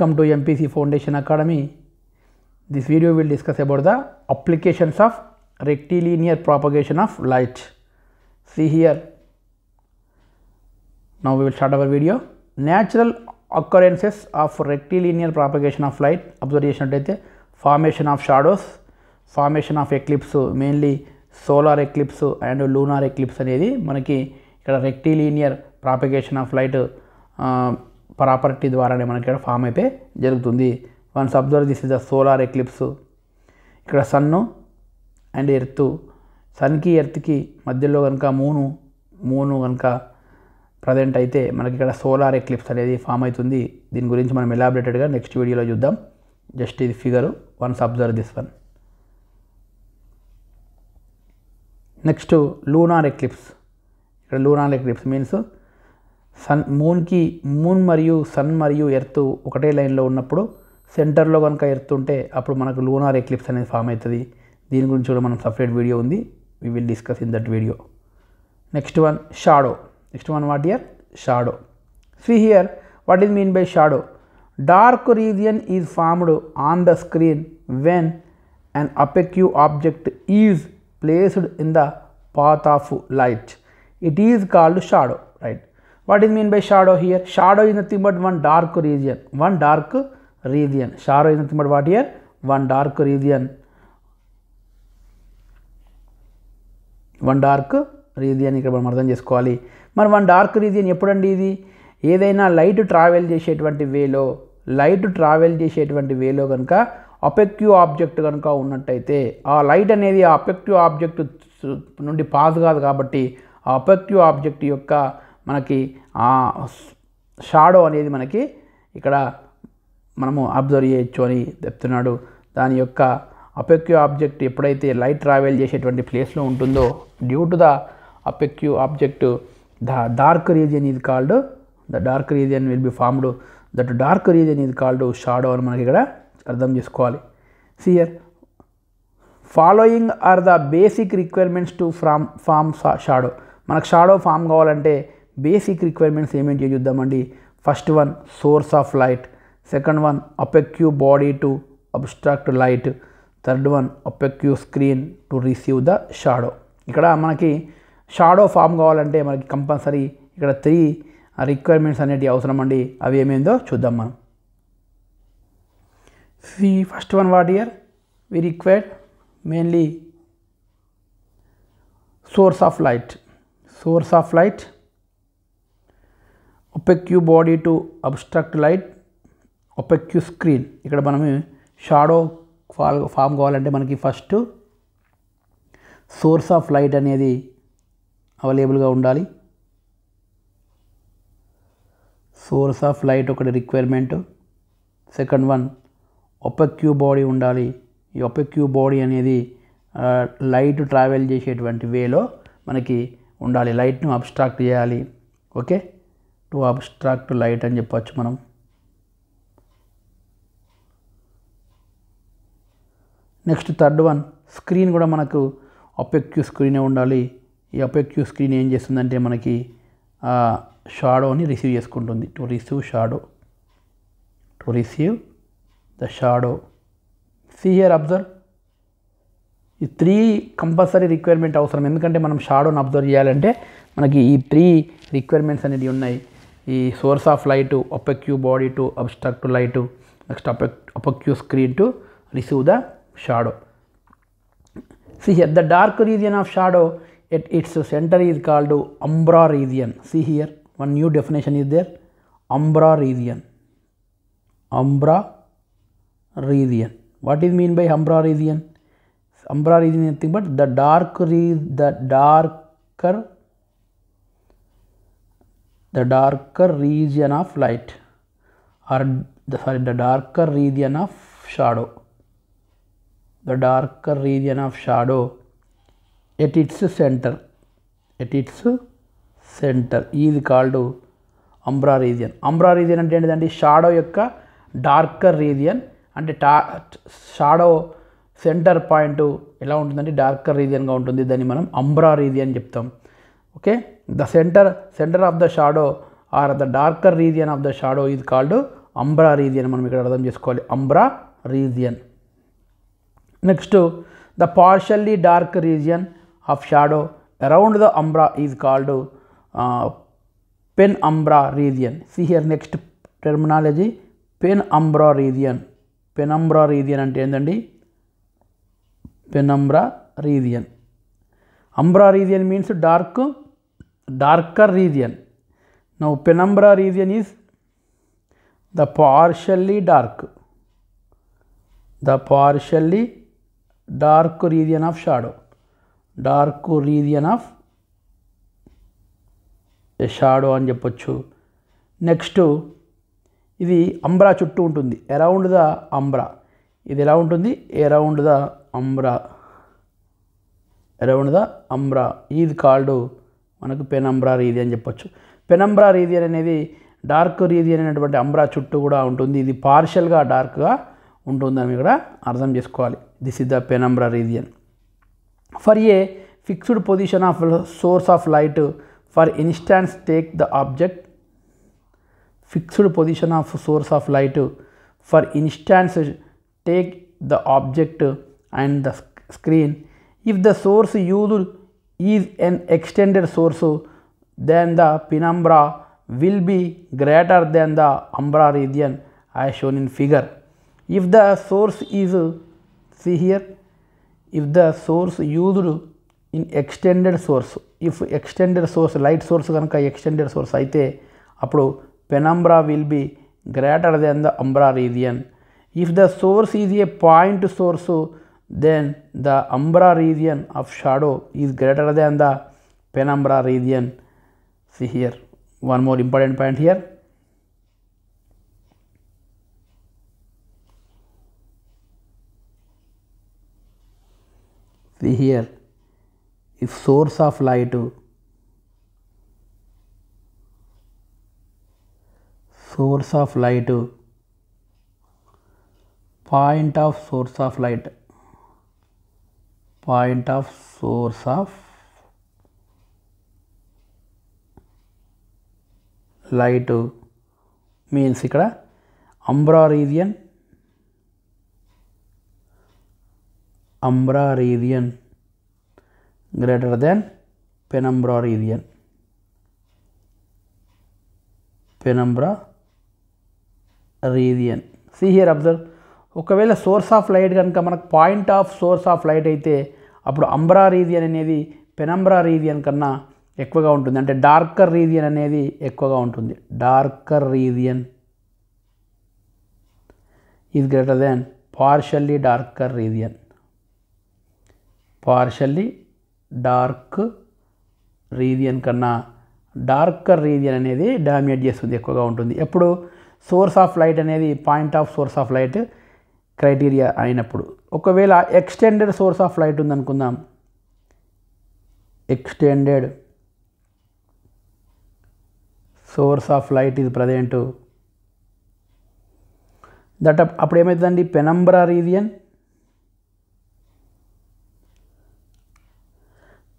Welcome to MPC Foundation Academy. This video will discuss about the applications of rectilinear propagation of light. See here. Now we will start our video. Natural occurrences of rectilinear propagation of light observation formation of shadows, formation of eclipse mainly solar eclipse and lunar eclipse అనేది మనకి ఇక్కడ rectilinear propagation of light property ద్వారానే మనకి ఇక్కడ form అయితే జరుగుతుంది once observe this is the solar eclipse ఇక్కడ సన్ను అండ్ ఎర్త్ సన్కి ఎర్త్కి మధ్యలో కనుక మూను మూను కనుక ప్రజెంట్ అయితే మనకి ఇక్కడ సోలార్ ఎక్లిప్స్ అనేది ఫామ్ అవుతుంది దీని గురించి మనం ఎలాబరేటెడ్గా నెక్స్ట్ వీడియోలో చూద్దాం జస్ట్ ఇది figure once observe this one next lunar eclipse ఇక్కడ లూనార్ ఎక్లిప్స్ మీన్స్ సన్ మూన్కి మూన్ మరియు సన్ మరియు ఎర్త్ ఒకటే లైన్లో ఉన్నప్పుడు సెంటర్లో కనుక ఎర్త్ ఉంటే అప్పుడు మనకు లూనార్ ఎక్లిప్స్ అనేది ఫామ్ అవుతుంది దీని గురించి కూడా మనం సపరేట్ వీడియో ఉంది we will discuss in that video next one shadow next one what are shadow see here what is mean by shadow dark region is formed on the screen when and opaque object is placed in the path of light it is called shadow right what is mean by shadow here shadow is nothing but one dark region one dark region shadow is nothing but what are one dark region one dark region ఇక్కడ మనం అర్థం చేసుకోవాలి మరి one dark region ఎప్పుడండి ఇది ఏదైనా light travel చేసేటువంటి వేలో లైట్ ట్రావెల్ చేసేటువంటి వేలో కనుక అపెక్టివ్ ఆబ్జెక్ట్ కనుక ఉన్నట్టయితే ఆ లైట్ అనేది ఆ అపెక్టివ్ ఆబ్జెక్ట్ నుండి పాస్ కాదు కాబట్టి ఆ అపెక్టివ్ ఆబ్జెక్ట్ యొక్క మనకి ఆ షాడో అనేది మనకి ఇక్కడ మనము అబ్జర్వ్ చేయొచ్చు అని చెప్తున్నాడు దాని యొక్క అపెక్యూ ఆబ్జెక్ట్ ఎప్పుడైతే లైట్ ట్రావెల్ చేసేటువంటి ప్లేస్లో ఉంటుందో due to the opaque object the dark region ఇది called the dark region will be formed that dark region ఇది కాల్డ్ షాడో అని మనకి ఇక్కడ అర్థం చేసుకోవాలి see here following are the basic requirements to from form shadow మనకు షాడో ఫామ్ కావాలంటే basic requirements ఏమేంటి చూద్దామండి first one source of light second one opaque body to abstract light third one opaque screen to receive the shadow ఇక్కడ మనకి shadow form కావాలంటే మనకి compulsory ఇక్కడ three requirements అనేటివి అవసరం అండి అవి ఏమేందో చూద్దాం మనం see first one what are we required mainly source of light source of light opaque body to obstruct light opaque screen ఇక్కడ మనం షాడో ఫాల్ ఫామ్ కావాలంటే మనకి ఫస్ట్ సోర్స్ ఆఫ్ లైట్ అనేది అవైలబుల్గా ఉండాలి సోర్స్ ఆఫ్ లైట్ ఒకటి requirement second one opaque body ఉండాలి ఈ ఒపెక్యూ బాడీ అనేది లైట్ ట్రావెల్ చేసేటువంటి వేలో మనకి ఉండాలి లైట్ను అబ్స్ట్రాక్ట్ చేయాలి ఓకే టు అబ్స్ట్రాక్ట్ లైట్ అని చెప్పచ్చు మనం నెక్స్ట్ థర్డ్ వన్ స్క్రీన్ కూడా మనకు అపెక్యూ స్క్రీనే ఉండాలి ఈ అపెక్యూ స్క్రీన్ ఏం చేస్తుందంటే మనకి షాడోని రిసీవ్ చేసుకుంటుంది to receive shadow to receive the shadow see here observe ఈ త్రీ కంపల్సరీ రిక్వైర్మెంట్ అవసరం ఎందుకంటే మనం షాడోని అబ్జర్వ్ చేయాలంటే మనకి ఈ త్రీ రిక్వైర్మెంట్స్ అనేవి ఉన్నాయి source of light to opaque body to obstruct light to next opaque screen to to receive the shadow. See here the dark region of shadow at its center is called umbra region. See here one new definition is there umbra region. Umbra region. What is mean by umbra region? Umbra region is nothing but the dark re the darker the darker region of light or the sorry the darker region of shadow the darker region of shadow at its centre at its centre is called umbra region umbra region అంటే ఏంటిదండి shadow యొక్క darker region అంటే టా shadow centre point ఎలా ఉంటుందంటే darker రీజియన్గా ఉంటుంది దాన్ని మనం అంబ్రా రీజియన్ చెప్తాం okay the centre centre of the shadow or the darker region of the shadow ఇది కాల్డ్ అంబ్రా రీజియన్ మనం ఇక్కడ అర్థం చేసుకోవాలి umbra region next the partially dark region of shadow around the umbra is called penumbra region see here next terminology penumbra region penumbra region అంటే ఏంటండి penumbra region umbra region means dark darker region. Now penumbra region is the partially dark, the partially dark region of shadow, dark region of shadow అని చెప్పొచ్చు next ఇది అంబ్రా చుట్టూ ఉంటుంది around the అంబ్రా ఇది ఎలా ఉంటుంది around the umbra around the umbra is called మనకు penumbra రీది అని చెప్పొచ్చు పెనంబ్రా రీజియన్ అనేది డార్క్ రీది అనేటువంటి అంబ్రా చుట్టూ కూడా ఉంటుంది ఇది పార్షల్గా డార్క్గా ఉంటుందని కూడా అర్థం చేసుకోవాలి this is the penumbra region for a fixed position of source of light for instance take the object fixed position of source of light for instance take the object and the screen if the source used is an extended source then the penumbra will be greater than the umbra region as shown in figure. If the source is see here if the source used in extended source if extended source light source కనుక extended source అయితే అప్పుడు penumbra will be greater than the umbra region. If the source is a point source then the umbra region of shadow is greater than the penumbra region. See here one more important point here. See here if source of light source of light point of source of light point of source of light means ఇక్కడ umbra region umbra region greater than penumbra region penumbra region see here observe ఒకవేళ source of light కనుక మనకు point of source of light అయితే అప్పుడు అంబ్రా region అనేది పెనంబ్రా region కన్నా ఎక్కువగా ఉంటుంది అంటే డార్కర్ రీజియన్ అనేది ఎక్కువగా ఉంటుంది darker region is greater then partially darker region partially dark region కన్నా డార్కర్ రీజియన్ అనేది డామినేట్ చేస్తుంది ఎక్కువగా ఉంటుంది ఎప్పుడు సోర్స్ ఆఫ్ లైట్ అనేది point of source of light criteria అయినప్పుడు ఒకవేళ ఎక్స్టెండెడ్ సోర్స్ ఆఫ్ లైట్ ఉందనుకుందాం ఎక్స్టెండెడ్ సోర్స్ ఆఫ్ లైట్ ఇది ప్రజెంట్ దట్ అప్పుడు ఏమవుతుందండి penumbra region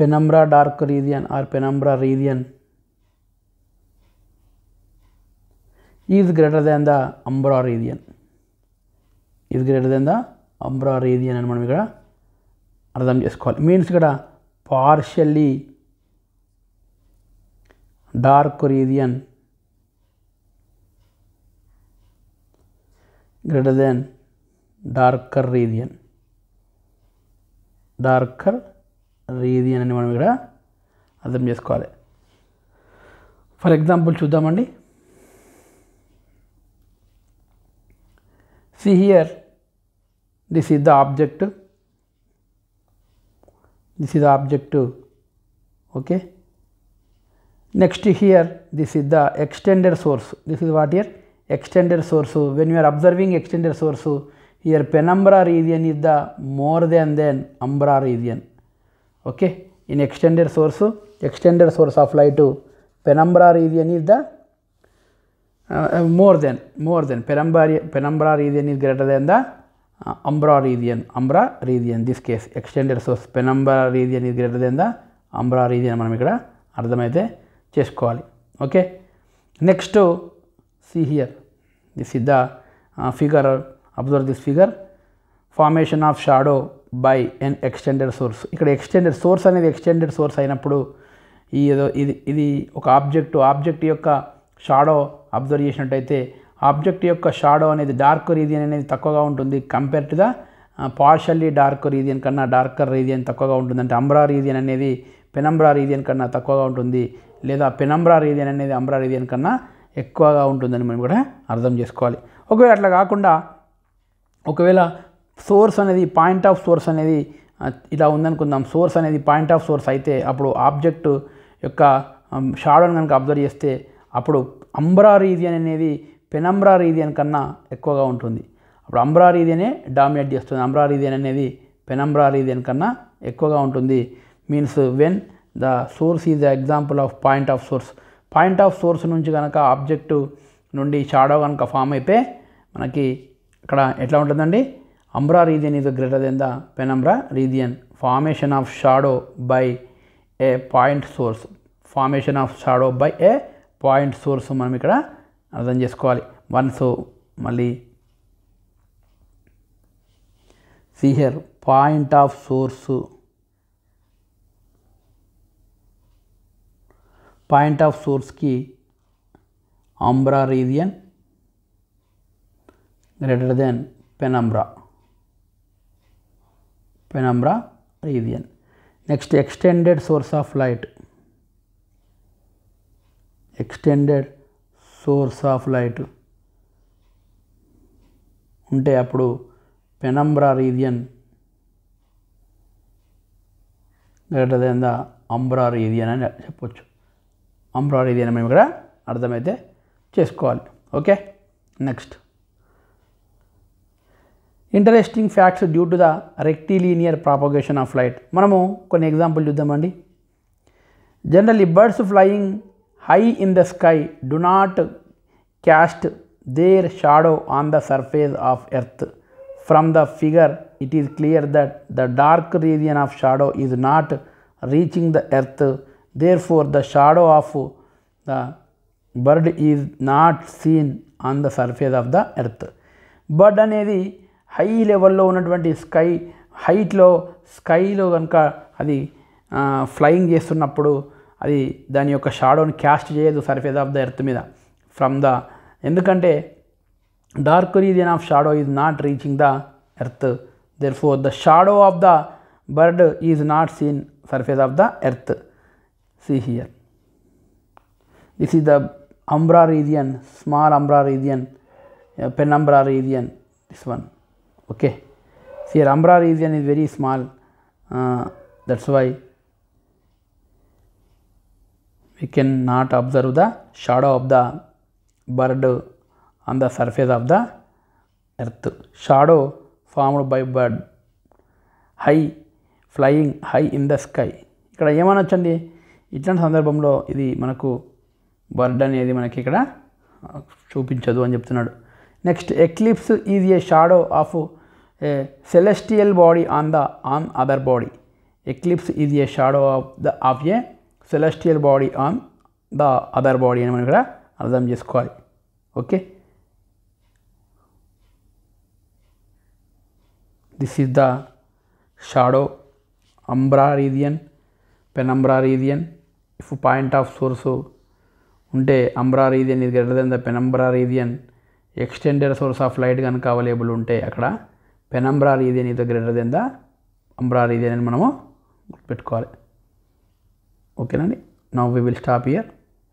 penumbra dark region or penumbra region is greater than the umbra region is greater then the umbra రేదియన్ అని మనం ఇక్కడ అర్థం చేసుకోవాలి మీన్స్ ఇక్కడ partially dark region greater then darker region darker region అని మనం ఇక్కడ అర్థం చేసుకోవాలి ఫర్ ఎగ్జాంపుల్ చూద్దామండి see here this is the object this is the object okay next here this is the extended source this is what here extended source when you are observing extended source here penumbra region is the more than than umbra region okay in extended source extended source of light penumbra region is the uh, uh more than more than penumbra penumbra region is greater than the umbra region, umbra region, this case extended source penumbra region is greater than the umbra region మనం ఇక్కడ అర్థమైతే చేసుకోవాలి okay next see here this is the uh, figure observe this figure formation of shadow by an extended source ఇక్కడ extended source అనేది extended source అయినప్పుడు ఈ ఏదో ఇది ఇది ఒక ఆబ్జెక్ట్ ఆబ్జెక్ట్ యొక్క షాడో అబ్జర్వ్ చేసినట్టయితే ఆబ్జెక్ట్ యొక్క షాడో అనేది డార్క్ రీజియన్ అనేది తక్కువగా ఉంటుంది కంపేర్ పార్షల్లీ డార్క్ రీజియన్ కన్నా డార్కర్ రీజియన్ తక్కువగా ఉంటుంది అంటే అంబ్రా రీజియన్ అనేది పెనంబ్రా రీజియన్ కన్నా తక్కువగా ఉంటుంది లేదా పెనంబ్రా రీజియన్ అనేది అంబ్రా రీజియన్ కన్నా ఎక్కువగా ఉంటుందని మనం కూడా అర్థం చేసుకోవాలి ఒకవేళ అట్లా కాకుండా ఒకవేళ సోర్స్ అనేది పాయింట్ ఆఫ్ సోర్స్ అనేది ఇలా ఉందనుకుందాం సోర్స్ అనేది పాయింట్ ఆఫ్ సోర్స్ అయితే అప్పుడు ఆబ్జెక్ట్ యొక్క షాడోని కనుక అబ్జర్వ్ చేస్తే అప్పుడు అంబ్రా రీజియన్ అనేది పెనంబ్రా రీదియన్ కన్నా ఎక్కువగా ఉంటుంది అప్పుడు అంబ్రా రీదియనే డామినేట్ చేస్తుంది అంబ్రా రీదియన్ అనేది పెనంబ్రా రీదియన్ కన్నా ఎక్కువగా ఉంటుంది means when the source is the example of point of source point of source నుంచి కనుక ఆబ్జెక్టు నుండి షాడో కనుక ఫామ్ అయితే మనకి ఇక్కడ ఎట్లా ఉంటుందండి umbra region is greater then the penumbra region formation of shadow by a point source formation of shadow by a point source మనం ఇక్కడ अर्थंस वन सो मल्ल see here point of source point of source की आम्रा रीजियन ग्रेटर दैनम्रा penumbra region next extended source of light extended source of light ఉంటే అప్పుడు penumbra region greater then the umbra region అని చెప్పొచ్చు అంబ్రా రీజియన్ మేము ఇక్కడ అర్థమైతే చేసుకోవాలి okay next interesting facts due to the rectilinear propagation of light మనము కొన్ని ఎగ్జాంపుల్ చూద్దామండి generally birds flying high in the sky do not cast their shadow on the surface of earth from the figure it is clear that the dark region of shadow is not reaching the earth therefore the shadow of the bird is not seen on the surface of the earth bird అనేది high లెవెల్లో ఉన్నటువంటి sky హైట్లో స్కైలో కనుక అది flying చేస్తున్నప్పుడు అది దాని యొక్క షాడోని క్యాస్ట్ చేయదు సర్ఫేస్ ఆఫ్ ద ఎర్త్ మీద ఫ్రమ్ ద ఎందుకంటే dark region of shadow is not reaching the earth therefore the shadow of the bird is not seen surface of the earth see here this is the umbra region, small umbra region, uh, penumbra region, this one. Okay. See, umbra region is very small, uh, that's why can not observe the shadow of the bird on the surface of the earth shadow formed by bird high flying high in the sky ఇక్కడ ఏమనొచ్చండి ఇట్లాంటి సందర్భంలో ఇది మనకు bird అనేది మనకి ఇక్కడ చూపించదు అని చెప్తున్నాడు next eclipse is a shadow of a celestial body on the on other body eclipse is a shadow of the of a celestial body on the other body అని మనం ఇక్కడ అర్థం చేసుకోవాలి okay this is the shadow umbra region penumbra region if point of source ఉంటే umbra region ఇది greater then the penumbra region extended source of light కనుక available ఉంటే అక్కడ పెనంబ్రా రీజియన్ ఇది greater then the umbra region అని మనము గుర్తుపెట్టుకోవాలి Okay, now we will stop here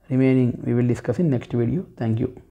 remaining we will discuss in next video thank you